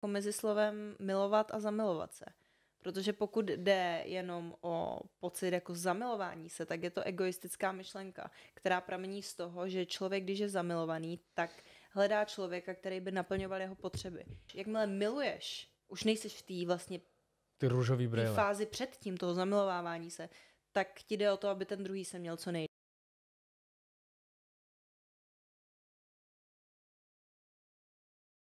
jako mezi slovem milovat a zamilovat se. Protože pokud jde jenom o pocit jako zamilování se, tak je to egoistická myšlenka, která pramení z toho, že člověk, když je zamilovaný, tak hledá člověka, který by naplňoval jeho potřeby. Jakmile miluješ, už nejseš v té vlastně ty růžový brýle. fázi předtím toho zamilovávání se, tak ti jde o to, aby ten druhý se měl co nej